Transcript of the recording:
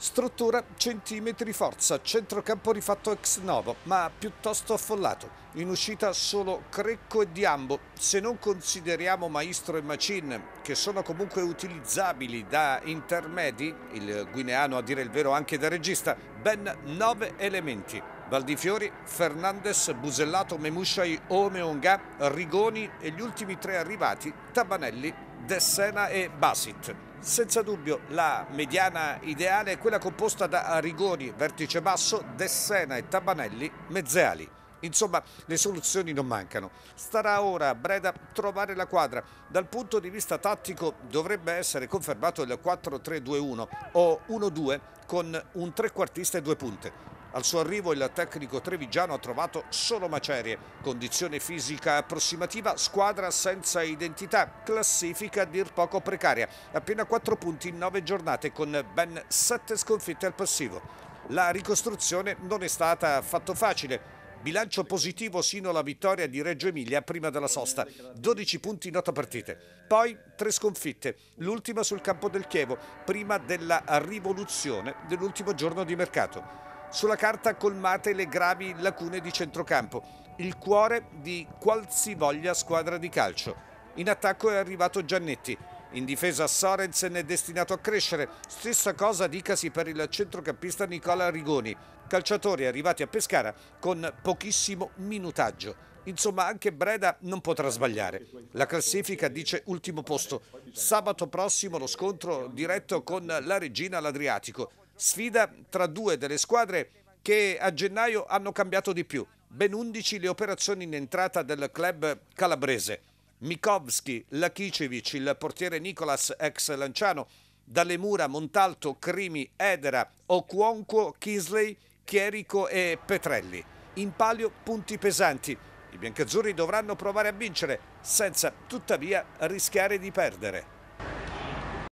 Struttura centimetri forza, centrocampo rifatto ex novo, ma piuttosto affollato. In uscita solo Crecco e Diambo, se non consideriamo Maestro e Macin, che sono comunque utilizzabili da intermedi, il guineano a dire il vero anche da regista, ben nove elementi. Valdifiori, Fernandez, Busellato, Memusciai, Omeonga, Rigoni e gli ultimi tre arrivati, Tabanelli, Dessena e Basit. Senza dubbio la mediana ideale è quella composta da Rigoni, vertice basso, Dessena e Tabanelli, mezzeali. Insomma, le soluzioni non mancano. Starà ora a Breda trovare la quadra. Dal punto di vista tattico dovrebbe essere confermato il 4-3-2-1 o 1-2 con un trequartista e due punte. Al suo arrivo il tecnico trevigiano ha trovato solo macerie, condizione fisica approssimativa, squadra senza identità, classifica a dir poco precaria, appena 4 punti in 9 giornate con ben 7 sconfitte al passivo. La ricostruzione non è stata affatto facile, Bilancio positivo sino alla vittoria di Reggio Emilia prima della sosta, 12 punti in 8 partite. Poi tre sconfitte, l'ultima sul campo del Chievo, prima della rivoluzione dell'ultimo giorno di mercato. Sulla carta colmate le gravi lacune di centrocampo, il cuore di qualsivoglia squadra di calcio. In attacco è arrivato Giannetti, in difesa Sorensen è destinato a crescere, stessa cosa dicasi per il centrocampista Nicola Rigoni, calciatori arrivati a Pescara con pochissimo minutaggio. Insomma, anche Breda non potrà sbagliare. La classifica dice ultimo posto. Sabato prossimo lo scontro diretto con la regina all'Adriatico. Sfida tra due delle squadre che a gennaio hanno cambiato di più. Ben 11 le operazioni in entrata del club calabrese. Mikovski, Lakicevic, il portiere Nicolas, ex Lanciano, Dalle Mura, Montalto, Crimi, Edera, Ocuonquo, Kisley, Chierico e Petrelli. In palio punti pesanti. I biancazzurri dovranno provare a vincere, senza tuttavia rischiare di perdere.